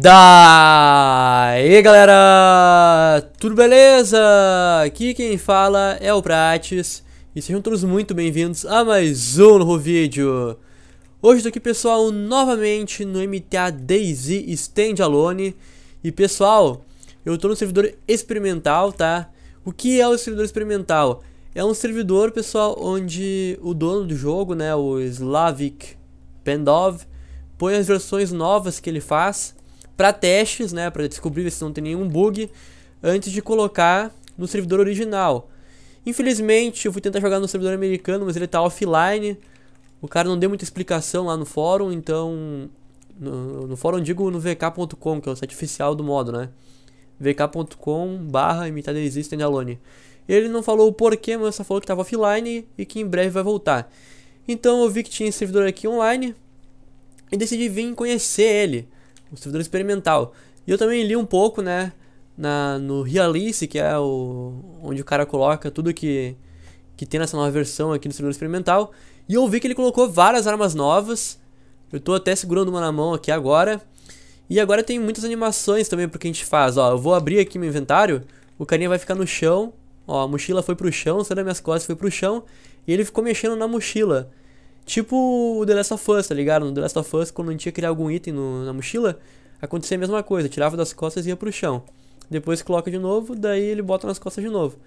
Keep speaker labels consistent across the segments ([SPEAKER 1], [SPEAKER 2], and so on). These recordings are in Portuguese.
[SPEAKER 1] Daí galera, tudo beleza? Aqui quem fala é o Prates e sejam todos muito bem-vindos a mais um novo vídeo. Hoje estou aqui pessoal novamente no MTA Daisy Standalone e pessoal, eu estou no servidor experimental, tá? O que é o servidor experimental? É um servidor pessoal onde o dono do jogo, né, o Slavic Pendov, põe as versões novas que ele faz para testes, né, para descobrir se não tem nenhum bug antes de colocar no servidor original. Infelizmente, eu fui tentar jogar no servidor americano, mas ele tá offline. O cara não deu muita explicação lá no fórum, então no, no fórum digo no vk.com, que é o site oficial do modo, né? vk.com/imitadexistendalone. Ele não falou o porquê, mas só falou que estava offline e que em breve vai voltar. Então eu vi que tinha esse servidor aqui online e decidi vir conhecer ele o servidor experimental. E eu também li um pouco, né, na, no Realice, que é o, onde o cara coloca tudo que, que tem nessa nova versão aqui no servidor experimental. E eu vi que ele colocou várias armas novas. Eu estou até segurando uma na mão aqui agora. E agora tem muitas animações também pro que a gente faz. Ó, eu vou abrir aqui meu inventário. O carinha vai ficar no chão. Ó, a mochila foi pro chão, saiu das minhas costas, foi pro chão. E ele ficou mexendo na mochila. Tipo o The Last of Us, tá ligado? No The Last of Us, quando a gente ia criar algum item no, na mochila, acontecia a mesma coisa. Tirava das costas e ia pro chão. Depois coloca de novo, daí ele bota nas costas de novo.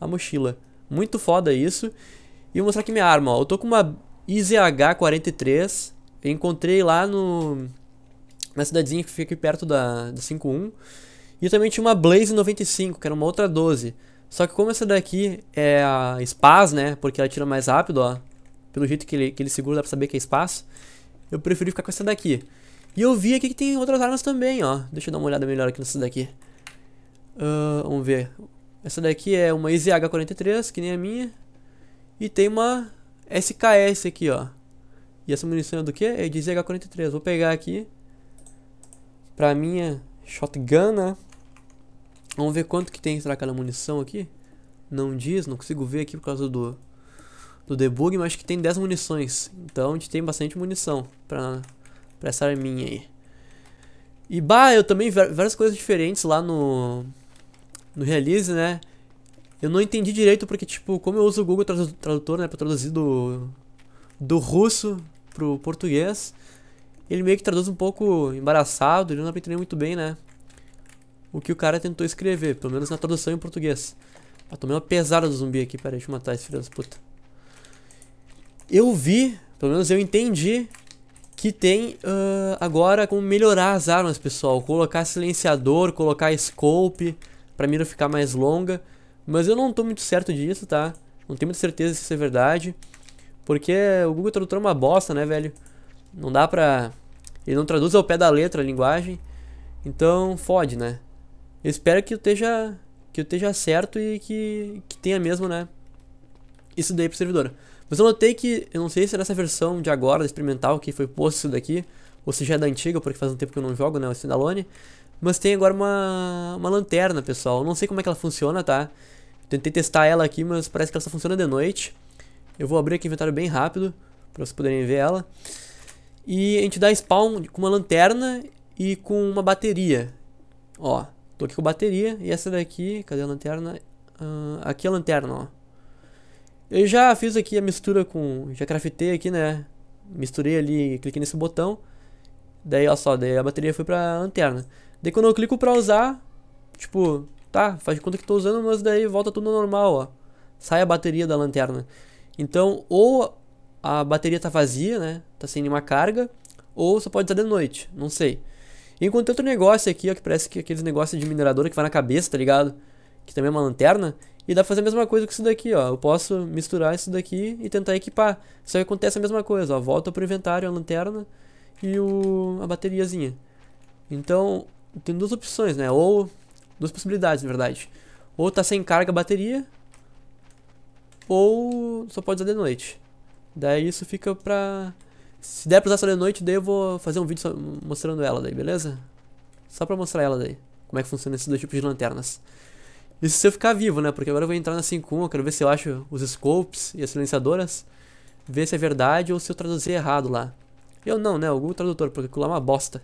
[SPEAKER 1] A mochila. Muito foda isso. E vou mostrar aqui minha arma, ó. Eu tô com uma IZH-43. Encontrei lá no... Na cidadezinha que fica aqui perto da, da 5.1. E também tinha uma Blaze 95, que era uma outra 12. Só que como essa daqui é a Spaz, né? Porque ela tira mais rápido, ó pelo jeito que ele, que ele segura, dá pra saber que é espaço. Eu preferi ficar com essa daqui. E eu vi aqui que tem outras armas também, ó. Deixa eu dar uma olhada melhor aqui nessa daqui. Uh, vamos ver. Essa daqui é uma IZH-43, que nem a minha. E tem uma SKS aqui, ó. E essa munição é do que? É de ZH-43. Vou pegar aqui. Pra minha shotgun, né? Vamos ver quanto que tem, será, aquela munição aqui? Não diz, não consigo ver aqui por causa do, do debug, mas que tem 10 munições. Então a gente tem bastante munição pra, pra essa arminha aí. E bah, eu também várias coisas diferentes lá no no release, né? Eu não entendi direito porque tipo, como eu uso o Google Tradutor, né, para traduzir do do russo pro português, ele meio que traduz um pouco embaraçado, ele não aprendeu muito bem, né? O que o cara tentou escrever, pelo menos na tradução em português. Ah, tá tomei uma pesada do zumbi aqui, peraí, deixa eu matar esse filho das puta eu vi, pelo menos eu entendi, que tem uh, agora como melhorar as armas, pessoal. Colocar silenciador, colocar scope, pra mira ficar mais longa. Mas eu não tô muito certo disso, tá? Não tenho muita certeza se isso é verdade. Porque o Google Tradutor é uma bosta, né, velho? Não dá pra... Ele não traduz ao pé da letra a linguagem. Então, fode, né? Eu espero que eu esteja, que eu esteja certo e que, que tenha mesmo, né? Isso daí pro servidor. Mas eu notei que, eu não sei se é nessa versão de agora, experimental, que foi posto isso daqui, ou se já é da antiga, porque faz um tempo que eu não jogo, né, o Standalone. Mas tem agora uma, uma lanterna, pessoal. Eu não sei como é que ela funciona, tá? Tentei testar ela aqui, mas parece que ela só funciona de noite. Eu vou abrir aqui o inventário bem rápido, pra vocês poderem ver ela. E a gente dá spawn com uma lanterna e com uma bateria. Ó, tô aqui com bateria e essa daqui, cadê a lanterna? Uh, aqui é a lanterna, ó. Eu já fiz aqui a mistura com... Já craftei aqui, né? Misturei ali, cliquei nesse botão. Daí, olha só, daí a bateria foi pra lanterna. Daí quando eu clico pra usar, tipo, tá, faz de conta que tô usando, mas daí volta tudo normal, ó. Sai a bateria da lanterna. Então, ou a bateria tá vazia, né? Tá sem nenhuma carga, ou só pode estar de noite, não sei. enquanto outro negócio aqui, ó, que parece que é aqueles negócios de mineradora que vai na cabeça, tá ligado? Que também é uma lanterna. E dá pra fazer a mesma coisa que isso daqui, ó. Eu posso misturar isso daqui e tentar equipar. Só que acontece a mesma coisa, ó. Volta pro inventário a lanterna e o, a bateriazinha. Então, tem duas opções, né? Ou... Duas possibilidades, na verdade. Ou tá sem carga a bateria, ou só pode usar de noite. Daí isso fica pra... Se der pra usar só de noite, daí eu vou fazer um vídeo mostrando ela daí, beleza? Só pra mostrar ela daí, como é que funciona esses dois tipos de lanternas. Isso se eu ficar vivo, né? Porque agora eu vou entrar na 5.1, eu quero ver se eu acho os scopes e as silenciadoras. Ver se é verdade ou se eu traduzi errado lá. Eu não, né? Algum Tradutor, porque aquilo lá é uma bosta.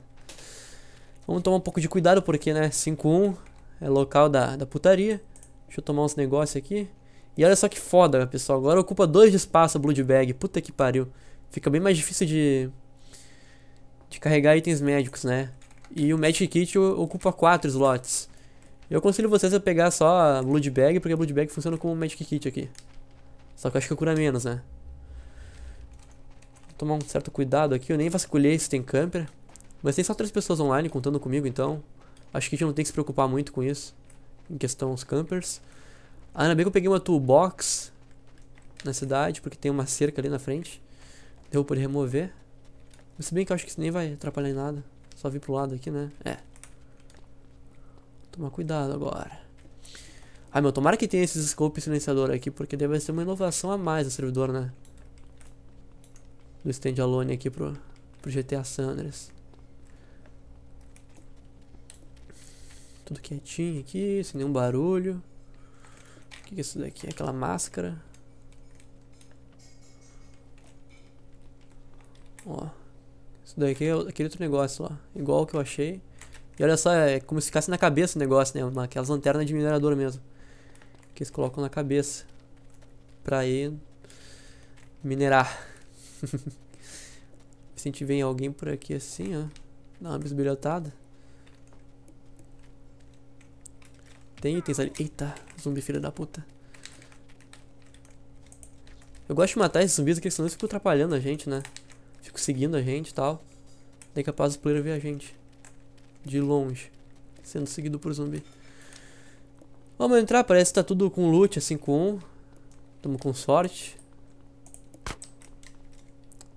[SPEAKER 1] Vamos tomar um pouco de cuidado porque, né? 5.1 é local da, da putaria. Deixa eu tomar uns negócios aqui. E olha só que foda, pessoal. Agora ocupa dois de espaço a Blood Bag. Puta que pariu. Fica bem mais difícil de... De carregar itens médicos, né? E o Magic Kit ocupa quatro slots. Eu aconselho vocês a pegar só a Blood Bag, porque a Blood Bag funciona como Magic Kit aqui. Só que eu acho que cura menos, né? Vou tomar um certo cuidado aqui, eu nem vasculhei se tem camper. Mas tem só três pessoas online contando comigo, então... Acho que a gente não tem que se preocupar muito com isso. Em questão aos campers. Ah, ainda bem que eu peguei uma toolbox na cidade, porque tem uma cerca ali na frente. Deu pra ele remover. Se bem que eu acho que isso nem vai atrapalhar em nada. Só vir pro lado aqui, né? É. Tomar cuidado agora. Ai meu, tomara que tenha esses scope silenciador aqui, porque deve ser uma inovação a mais do servidor, né? Do standalone aqui pro, pro GTA Sanders. Tudo quietinho aqui, sem nenhum barulho. O que, que é isso daqui? É aquela máscara. Ó. Isso daqui é aquele outro negócio lá. Igual que eu achei. E olha só, é como se ficasse na cabeça o negócio, né? Uma, aquelas lanternas de minerador mesmo. Que eles colocam na cabeça. Pra ir minerar. Se a gente vem alguém por aqui assim, ó. Dá uma bisbilhotada. Tem itens ali. Eita, zumbi filho da puta. Eu gosto de matar esses zumbis aqui, senão eles ficam atrapalhando a gente, né? Ficam seguindo a gente e tal. Daí capaz do player ver a gente de longe, sendo seguido por zumbi. Vamos entrar, parece que tá tudo com loot, assim, com um. Tamo com sorte.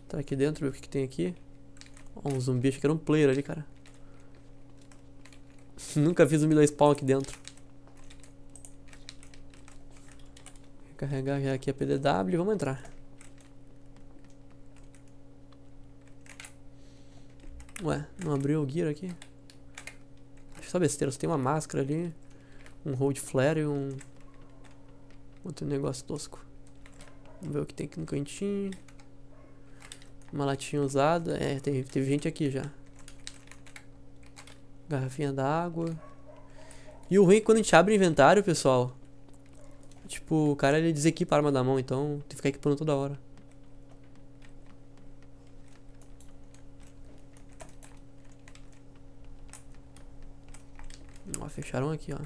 [SPEAKER 1] Tá aqui dentro, ver o que, que tem aqui. Ó, um zumbi, acho que era um player ali, cara. Nunca vi zumbi da spawn aqui dentro. Carregar já aqui a PDW e vamos entrar. Ué, não abriu o gear aqui? só besteira. Só tem uma máscara ali, um hold flare e um... Outro negócio tosco. Vamos ver o que tem aqui no cantinho. Uma latinha usada. É, teve, teve gente aqui já. Garrafinha d'água. E o ruim é que quando a gente abre o inventário, pessoal... Tipo, o cara ele desequipa a arma da mão, então tem que ficar equipando toda hora. Deixaram aqui, ó.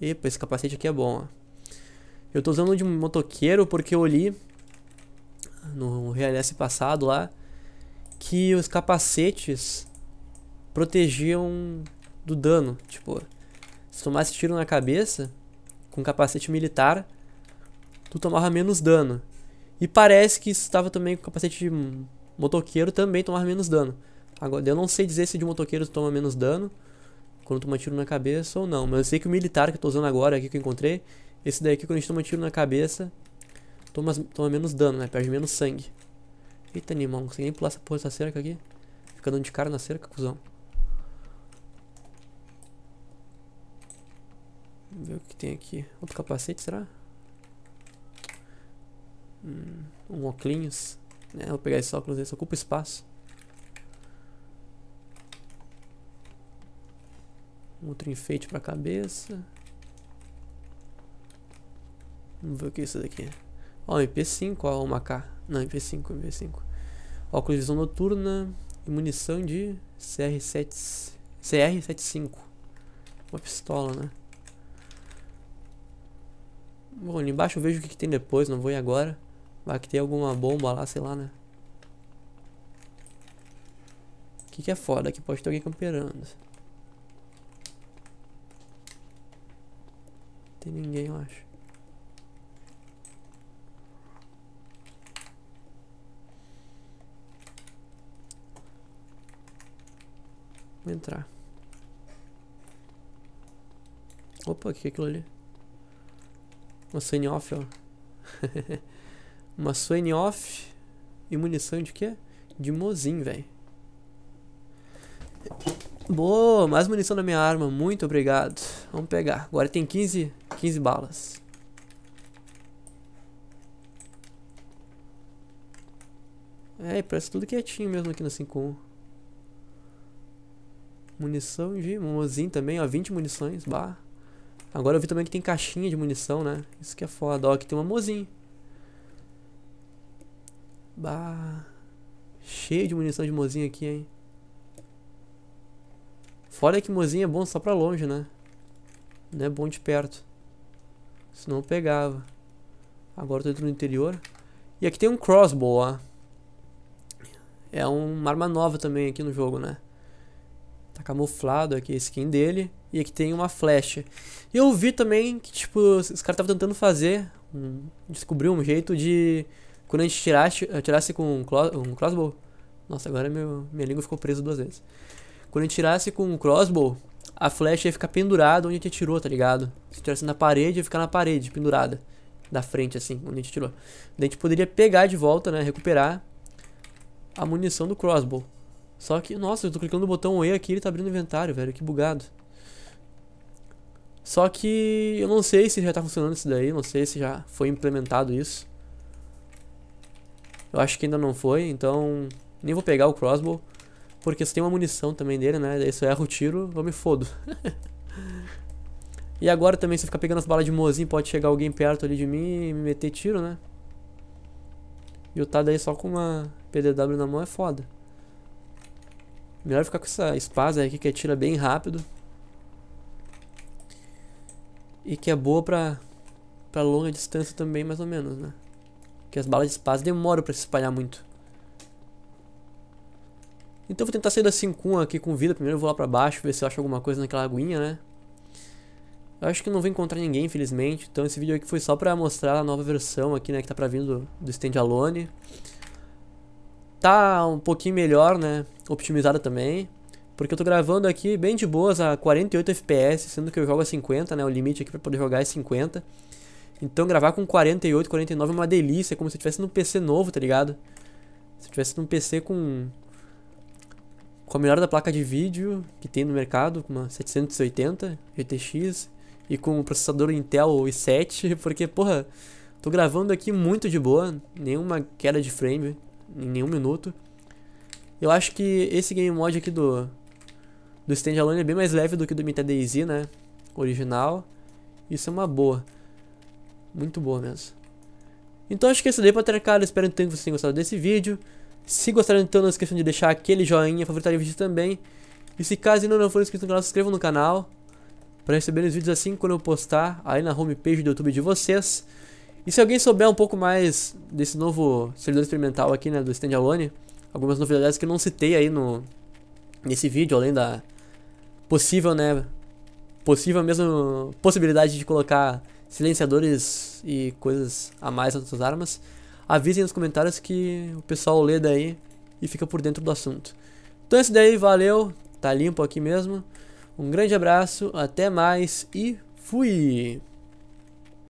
[SPEAKER 1] Epa, esse capacete aqui é bom, ó. Eu tô usando de motoqueiro porque eu li no RLS passado lá que os capacetes protegiam do dano. Tipo, se tomasse tiro na cabeça com um capacete militar, tu tomava menos dano. E parece que estava também com capacete de motoqueiro também tomar menos dano. Agora, eu não sei dizer se de motoqueiro toma menos dano quando toma tiro na cabeça ou não. Mas eu sei que o militar que eu estou usando agora, aqui que eu encontrei, esse daqui quando a gente toma tiro na cabeça, toma, toma menos dano, né? Perde menos sangue. Eita, animal, não consegui nem pular essa porra dessa cerca aqui. Fica dando de cara na cerca, cuzão. Vamos ver o que tem aqui. Outro capacete, será? um, um óculos, né? Vou pegar esse óculos, esse ocupa espaço. Outro enfeite pra cabeça. Vamos ver o que é isso daqui. Ó, MP5, ó, uma K. Não, MP5, MP5. Óculos de visão noturna e munição de CR7... CR75. Uma pistola, né? Bom, ali embaixo eu vejo o que, que tem depois, não vou ir agora. Vai que tem alguma bomba lá, sei lá, né? O que, que é foda? Aqui pode ter alguém camperando. tem ninguém, eu acho. Vou entrar. Opa, o que é aquilo ali? Uma sign off, ó. Uma Swain off e munição de quê? De mozin, velho. Boa, mais munição da minha arma, muito obrigado. Vamos pegar. Agora tem 15, 15 balas. É, parece tudo quietinho mesmo aqui no 5 Munição de mozin também, ó, 20 munições, bah. Agora eu vi também que tem caixinha de munição, né? Isso que é foda, ó, aqui tem uma mozin. Bah. Cheio de munição de mozinho aqui, hein? Fora que mozinho é bom só pra longe, né? Não é bom de perto. Senão eu pegava. Agora eu tô dentro do interior. E aqui tem um crossbow, ó. É uma arma nova também aqui no jogo, né? Tá camuflado aqui a skin dele. E aqui tem uma flecha. Eu vi também que, tipo, os caras estavam tentando fazer. Um, descobriu um jeito de quando a gente tirasse, eh, tirasse com um, um crossbow. Nossa, agora meu, minha língua ficou presa duas vezes. Quando a gente tirasse com um crossbow, a flecha ia ficar pendurada onde a gente tirou, tá ligado? Se tirasse na parede, ia ficar na parede, pendurada. Da frente, assim, onde a gente tirou. Daí a gente poderia pegar de volta, né? Recuperar a munição do crossbow. Só que, nossa, eu tô clicando no botão E aqui ele tá abrindo o inventário, velho. Que bugado. Só que eu não sei se já tá funcionando isso daí, não sei se já foi implementado isso. Eu acho que ainda não foi, então nem vou pegar o crossbow. Porque se tem uma munição também dele, né? Daí se eu erro o tiro, eu me fodo. e agora também, se eu ficar pegando as balas de mozinho, pode chegar alguém perto ali de mim e me meter tiro, né? E o Tada tá aí só com uma PDW na mão é foda. Melhor ficar com essa espada aqui que atira é bem rápido. E que é boa pra, pra longa distância também, mais ou menos, né? que as balas de espaço demoram para se espalhar muito. Então eu vou tentar sair da 5 aqui com vida. Primeiro eu vou lá pra baixo, ver se eu acho alguma coisa naquela aguinha, né? Eu acho que não vou encontrar ninguém, infelizmente. Então esse vídeo aqui foi só pra mostrar a nova versão aqui, né? Que tá pra vir do, do Standalone. Tá um pouquinho melhor, né? Optimizada também. Porque eu tô gravando aqui bem de boas a 48 FPS, sendo que eu jogo a 50, né? O limite aqui pra poder jogar é 50. Então gravar com 48, 49 é uma delícia, é como se eu tivesse num PC novo, tá ligado? Se eu tivesse num PC com com a melhor da placa de vídeo que tem no mercado, com uma 780 GTX e com o processador Intel i7, porque porra, tô gravando aqui muito de boa, nenhuma queda de frame em nenhum minuto. Eu acho que esse game mod aqui do do standalone é bem mais leve do que do MTDZ, né? Original. Isso é uma boa. Muito boa mesmo. Então acho que é isso daí, Pantera Espero então que vocês tenham gostado desse vídeo. Se gostaram, então não esqueçam de deixar aquele joinha, favoritar o vídeo também. E se caso ainda não for inscrito no canal, se inscrevam no canal. Pra receber os vídeos assim quando eu postar aí na homepage do YouTube de vocês. E se alguém souber um pouco mais desse novo servidor experimental aqui, né, do Standalone, algumas novidades que eu não citei aí no nesse vídeo, além da possível, né, possível mesmo possibilidade de colocar silenciadores e coisas a mais nas suas armas, avisem nos comentários que o pessoal lê daí e fica por dentro do assunto. Então é isso daí, valeu, tá limpo aqui mesmo. Um grande abraço, até mais e fui!